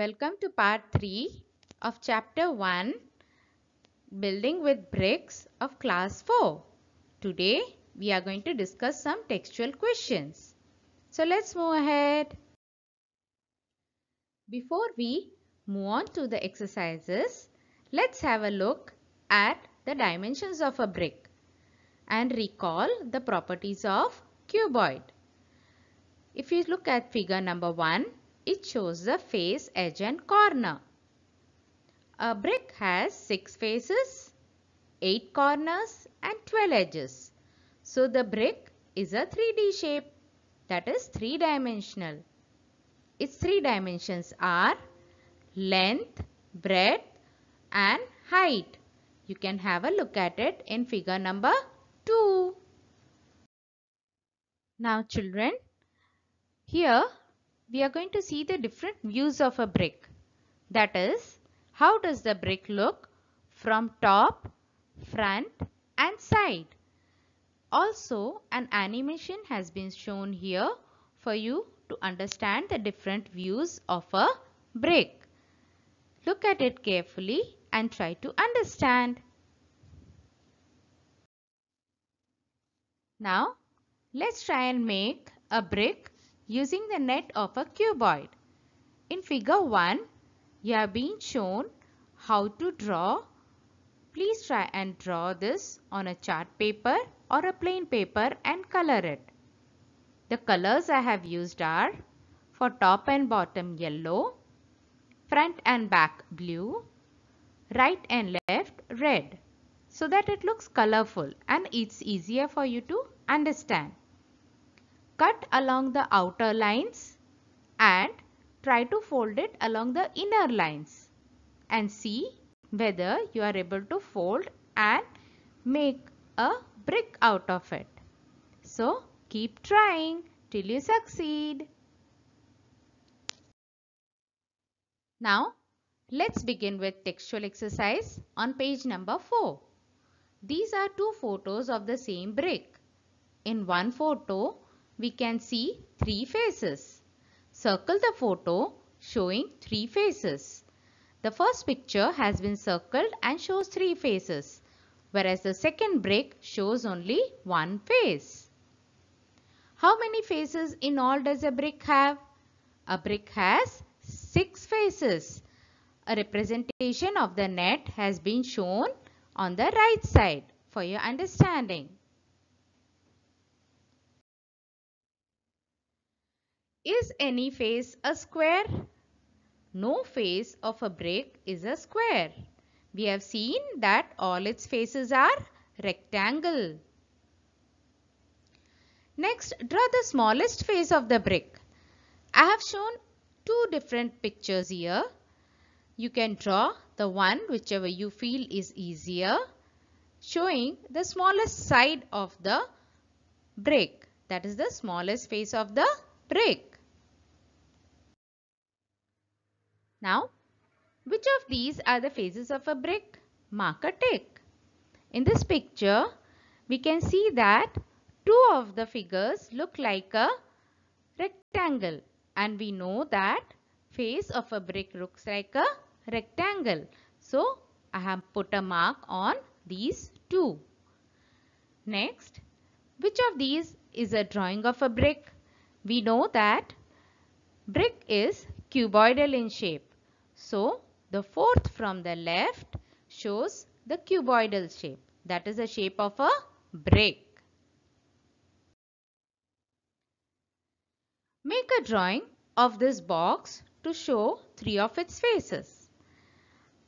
Welcome to part 3 of chapter 1 Building with Bricks of class 4. Today we are going to discuss some textual questions. So let's move ahead. Before we move on to the exercises, let's have a look at the dimensions of a brick and recall the properties of cuboid. If you look at figure number 1, it shows the face, edge and corner. A brick has 6 faces, 8 corners and 12 edges. So the brick is a 3D shape that is 3 dimensional. Its 3 dimensions are length, breadth and height. You can have a look at it in figure number 2. Now children, here we are going to see the different views of a brick. That is, how does the brick look from top, front and side. Also, an animation has been shown here for you to understand the different views of a brick. Look at it carefully and try to understand. Now, let's try and make a brick using the net of a cuboid. In figure 1, you have been shown how to draw. Please try and draw this on a chart paper or a plain paper and color it. The colors I have used are for top and bottom yellow, front and back blue, right and left red so that it looks colorful and it's easier for you to understand cut along the outer lines and try to fold it along the inner lines and see whether you are able to fold and make a brick out of it. So keep trying till you succeed. Now let's begin with textual exercise on page number 4. These are two photos of the same brick. In one photo, we can see three faces. Circle the photo showing three faces. The first picture has been circled and shows three faces, whereas the second brick shows only one face. How many faces in all does a brick have? A brick has six faces. A representation of the net has been shown on the right side for your understanding. Is any face a square? No face of a brick is a square. We have seen that all its faces are rectangle. Next, draw the smallest face of the brick. I have shown two different pictures here. You can draw the one whichever you feel is easier, showing the smallest side of the brick. That is the smallest face of the brick. Now, which of these are the faces of a brick? Mark a tick. In this picture, we can see that two of the figures look like a rectangle and we know that face of a brick looks like a rectangle. So, I have put a mark on these two. Next, which of these is a drawing of a brick? We know that brick is cuboidal in shape so, the fourth from the left shows the cuboidal shape. That is the shape of a break. Make a drawing of this box to show three of its faces.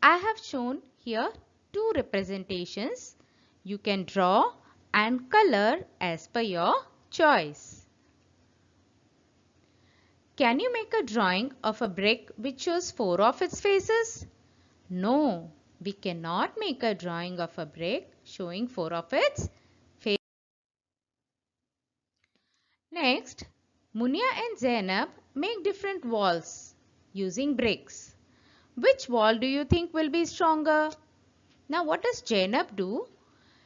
I have shown here two representations. You can draw and color as per your choice. Can you make a drawing of a brick which shows four of its faces? No, we cannot make a drawing of a brick showing four of its faces. Next, Munia and Zainab make different walls using bricks. Which wall do you think will be stronger? Now what does Zainab do?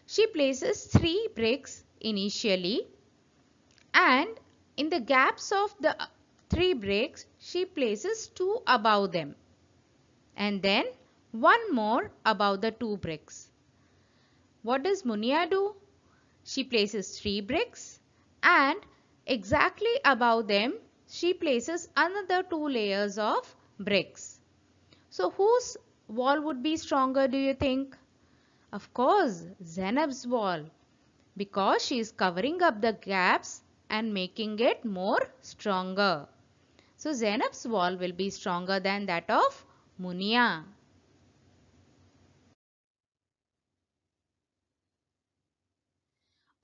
She places three bricks initially and in the gaps of the 3 breaks, she places 2 above them and then 1 more above the 2 bricks. What does Munia do? She places 3 bricks and exactly above them she places another 2 layers of bricks. So whose wall would be stronger do you think? Of course Zainab's wall because she is covering up the gaps and making it more stronger. So Zainab's wall will be stronger than that of Munia.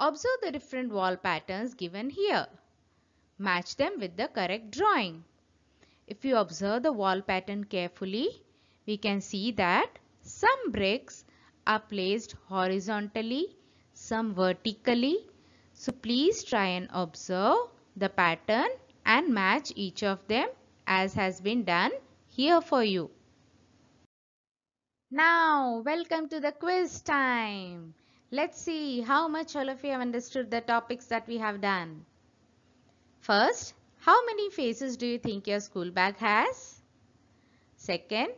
Observe the different wall patterns given here. Match them with the correct drawing. If you observe the wall pattern carefully, we can see that some bricks are placed horizontally, some vertically. So please try and observe the pattern and match each of them as has been done here for you. Now, welcome to the quiz time. Let's see how much all of you have understood the topics that we have done. First, how many faces do you think your school bag has? Second,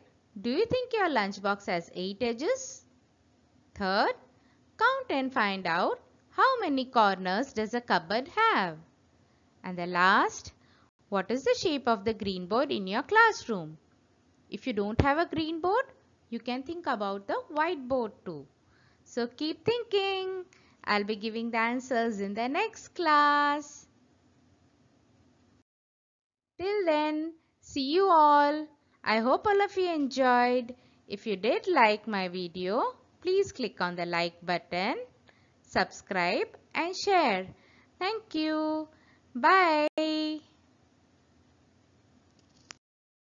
do you think your lunchbox has 8 edges? Third, count and find out how many corners does a cupboard have? And the last, what is the shape of the green board in your classroom? If you don't have a green board, you can think about the white board too. So keep thinking. I'll be giving the answers in the next class. Till then, see you all. I hope all of you enjoyed. If you did like my video, please click on the like button, subscribe and share. Thank you. Bye.